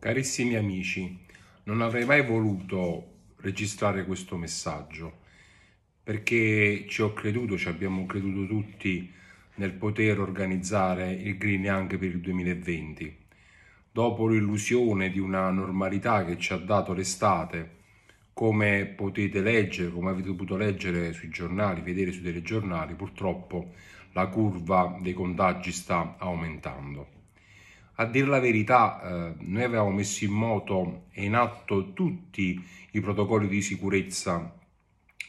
Carissimi amici, non avrei mai voluto registrare questo messaggio perché ci ho creduto, ci abbiamo creduto tutti nel poter organizzare il Green anche per il 2020. Dopo l'illusione di una normalità che ci ha dato l'estate, come potete leggere, come avete potuto leggere sui giornali, vedere sui telegiornali, purtroppo la curva dei contagi sta aumentando. A dire la verità, eh, noi avevamo messo in moto e in atto tutti i protocolli di sicurezza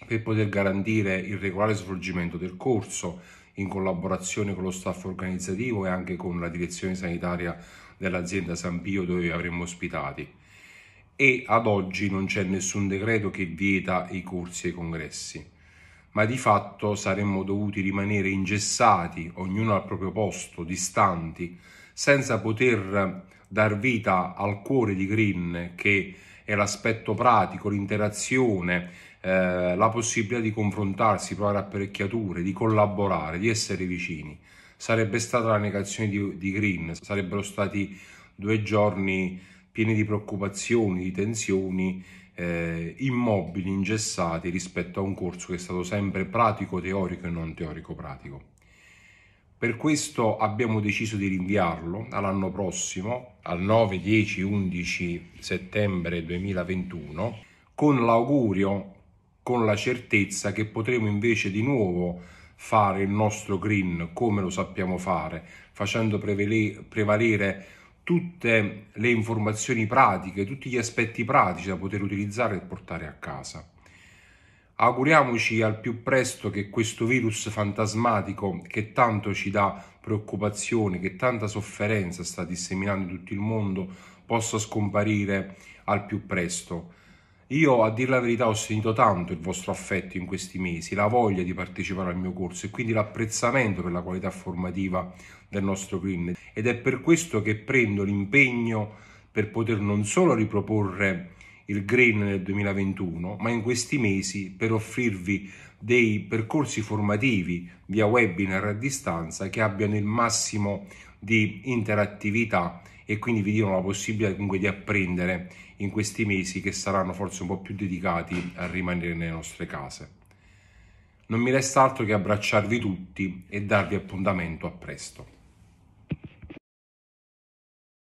per poter garantire il regolare svolgimento del corso in collaborazione con lo staff organizzativo e anche con la direzione sanitaria dell'azienda San Pio dove avremmo ospitati e ad oggi non c'è nessun decreto che vieta i corsi e i congressi ma di fatto saremmo dovuti rimanere ingessati, ognuno al proprio posto, distanti, senza poter dar vita al cuore di Green, che è l'aspetto pratico, l'interazione, eh, la possibilità di confrontarsi, provare apparecchiature, di collaborare, di essere vicini. Sarebbe stata la negazione di, di Green, sarebbero stati due giorni pieni di preoccupazioni, di tensioni eh, immobili, ingessati rispetto a un corso che è stato sempre pratico teorico e non teorico pratico. Per questo abbiamo deciso di rinviarlo all'anno prossimo, al 9, 10, 11 settembre 2021, con l'augurio, con la certezza che potremo invece di nuovo fare il nostro green come lo sappiamo fare, facendo prevalere tutte le informazioni pratiche, tutti gli aspetti pratici da poter utilizzare e portare a casa. Auguriamoci al più presto che questo virus fantasmatico che tanto ci dà preoccupazione, che tanta sofferenza sta disseminando in tutto il mondo, possa scomparire al più presto io a dire la verità ho sentito tanto il vostro affetto in questi mesi, la voglia di partecipare al mio corso e quindi l'apprezzamento per la qualità formativa del nostro Green. ed è per questo che prendo l'impegno per poter non solo riproporre il Green nel 2021, ma in questi mesi per offrirvi dei percorsi formativi via webinar a distanza che abbiano il massimo di interattività e quindi vi diano la possibilità comunque di apprendere in questi mesi che saranno forse un po' più dedicati a rimanere nelle nostre case. Non mi resta altro che abbracciarvi tutti e darvi appuntamento a presto.